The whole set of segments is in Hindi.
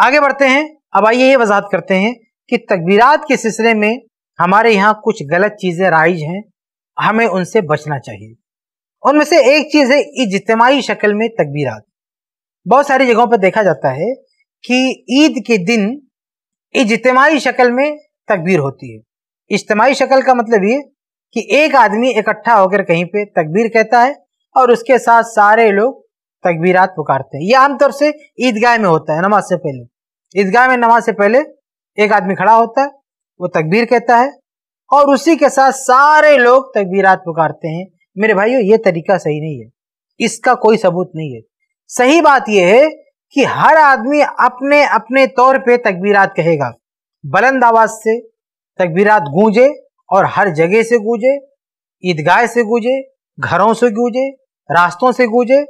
आगे बढ़ते हैं अब आइए ये वजाहत करते हैं कि तकबीरात के सिलसिले में हमारे यहाँ कुछ गलत चीज़ें राइज हैं हमें उनसे बचना चाहिए उनमें से एक चीज़ है इजतमाही शक्ल में तकबीरात बहुत सारी जगहों पर देखा जाता है कि ईद के दिन इजतमाही शक्ल में तकबीर होती है इज्तमाही शक्ल का मतलब ये कि एक आदमी इकट्ठा होकर कहीं पे तकबीर कहता है और उसके साथ सारे लोग तकबीरात पुकारते हैं ये आमतौर से ईदगाह में होता है नमाज से पहले ईदगाह में नमाज से पहले एक आदमी खड़ा होता है वो तकबीर कहता है और उसी के साथ सारे लोग तकबीरात पुकारते हैं मेरे भाइयों ये तरीका सही नहीं है इसका कोई सबूत नहीं है सही बात यह है कि हर आदमी अपने अपने तौर पे तकबीरात कहेगा बुलंद आवाज से तकबीरात गूंजे और हर जगह से गूंजे ईदगाह से गूंजे घरों से गूंजे रास्तों से गूंजे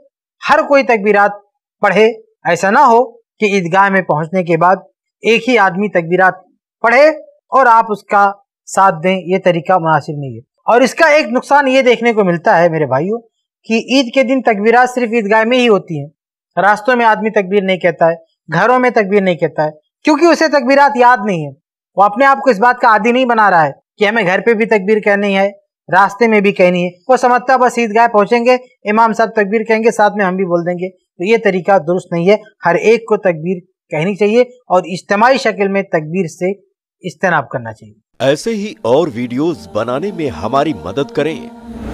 हर कोई तकबीरात पढ़े ऐसा ना हो कि ईदगाह में पहुंचने के बाद एक ही आदमी तकबीरात पढ़े और आप उसका साथ दें ये तरीका मुनासिब नहीं है और इसका एक नुकसान ये देखने को मिलता है मेरे भाइयों कि ईद के दिन तकबीरात सिर्फ ईदगाह में ही होती हैं रास्तों में आदमी तकबीर नहीं कहता है घरों में तकबीर नहीं कहता है क्योंकि उसे तकबीरात याद नहीं है वो अपने आप को इस बात का आदि नहीं बना रहा है कि हमें घर पे भी तकबीर कहनी है रास्ते में भी कहनी है वो समझता बस ईदगाह पहुंचेंगे इमाम साहब तकबीर कहेंगे साथ में हम भी बोल देंगे तो ये तरीका दुरुस्त नहीं है हर एक को तकबीर कहनी चाहिए और इज्तमाही शक्ल में तकबीर से इज्तनाब करना चाहिए ऐसे ही और वीडियोस बनाने में हमारी मदद करें